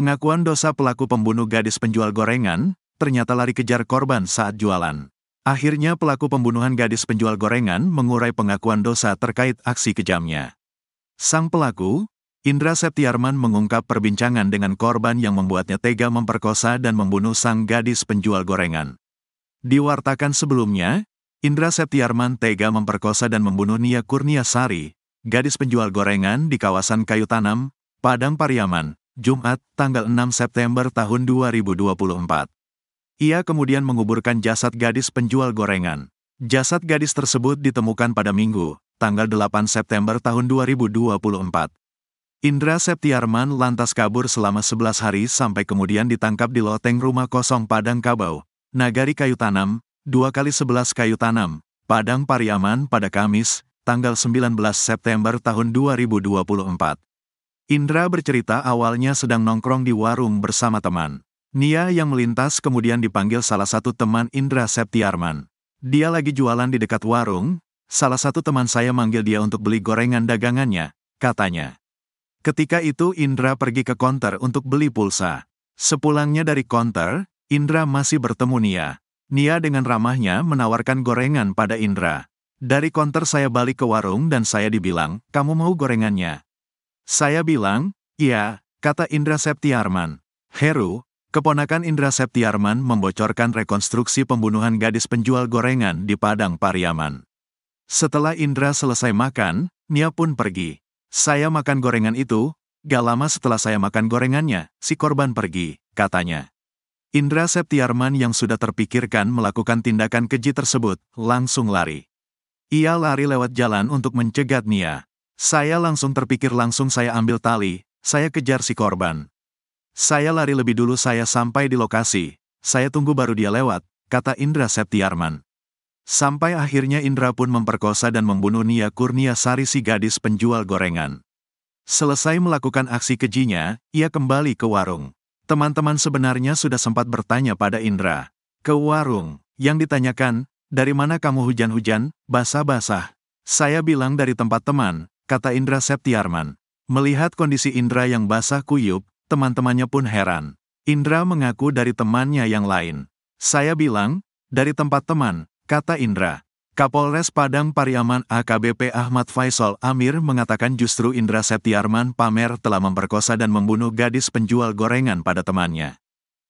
Pengakuan dosa pelaku pembunuh gadis penjual gorengan, ternyata lari kejar korban saat jualan. Akhirnya pelaku pembunuhan gadis penjual gorengan mengurai pengakuan dosa terkait aksi kejamnya. Sang pelaku, Indra Septiarman mengungkap perbincangan dengan korban yang membuatnya tega memperkosa dan membunuh sang gadis penjual gorengan. Diwartakan sebelumnya, Indra Septiarman tega memperkosa dan membunuh Nia Kurniasari, gadis penjual gorengan di kawasan Kayu Tanam, Padang Pariaman, Jumat, tanggal 6 September tahun 2024. Ia kemudian menguburkan jasad gadis penjual gorengan. Jasad gadis tersebut ditemukan pada Minggu, tanggal 8 September tahun 2024. Indra Septiarman lantas kabur selama 11 hari sampai kemudian ditangkap di loteng rumah kosong Padang Kabau, Nagari Kayu Tanam, 2 kali 11 Kayu Tanam, Padang Pariaman pada Kamis, tanggal 19 September tahun 2024. Indra bercerita awalnya sedang nongkrong di warung bersama teman. Nia yang melintas kemudian dipanggil salah satu teman Indra Septiarman. Dia lagi jualan di dekat warung, salah satu teman saya manggil dia untuk beli gorengan dagangannya, katanya. Ketika itu Indra pergi ke konter untuk beli pulsa. Sepulangnya dari konter, Indra masih bertemu Nia. Nia dengan ramahnya menawarkan gorengan pada Indra. Dari konter saya balik ke warung dan saya dibilang, kamu mau gorengannya? Saya bilang, iya, kata Indra Septiarman. Heru, keponakan Indra Septiarman membocorkan rekonstruksi pembunuhan gadis penjual gorengan di Padang Pariaman. Setelah Indra selesai makan, Nia pun pergi. Saya makan gorengan itu, gak lama setelah saya makan gorengannya, si korban pergi, katanya. Indra Septiarman yang sudah terpikirkan melakukan tindakan keji tersebut, langsung lari. Ia lari lewat jalan untuk mencegat Nia. Saya langsung terpikir langsung saya ambil tali, saya kejar si korban. Saya lari lebih dulu saya sampai di lokasi, saya tunggu baru dia lewat, kata Indra Septiarman. Sampai akhirnya Indra pun memperkosa dan membunuh Nia Kurnia Sari si gadis penjual gorengan. Selesai melakukan aksi kejinya, ia kembali ke warung. Teman-teman sebenarnya sudah sempat bertanya pada Indra. Ke warung, yang ditanyakan, dari mana kamu hujan-hujan, basah-basah? Saya bilang dari tempat teman, kata Indra Septiarman. Melihat kondisi Indra yang basah kuyup, teman-temannya pun heran. Indra mengaku dari temannya yang lain. Saya bilang, dari tempat teman, kata Indra. Kapolres Padang Pariaman AKBP Ahmad Faisal Amir mengatakan justru Indra Septiarman pamer telah memperkosa dan membunuh gadis penjual gorengan pada temannya.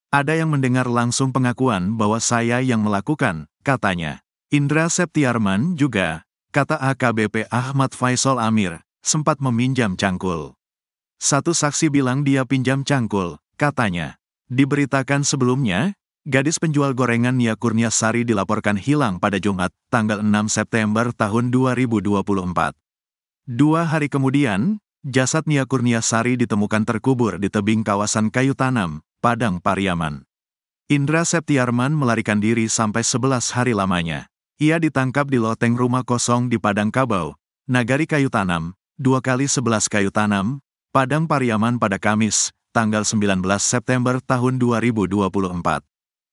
Ada yang mendengar langsung pengakuan bahwa saya yang melakukan, katanya. Indra Septiarman juga kata AKBP Ahmad Faisal Amir, sempat meminjam cangkul. Satu saksi bilang dia pinjam cangkul, katanya. Diberitakan sebelumnya, gadis penjual gorengan Nia Sari dilaporkan hilang pada Jumat, tanggal 6 September tahun 2024. Dua hari kemudian, jasad Nia Sari ditemukan terkubur di tebing kawasan kayu tanam, Padang Pariaman. Indra Septiarman melarikan diri sampai 11 hari lamanya. Ia ditangkap di loteng rumah kosong di Padang Kabau, Nagari Kayu Tanam, 2 kali sebelas Kayu Tanam, Padang Pariaman pada Kamis, tanggal 19 September tahun 2024.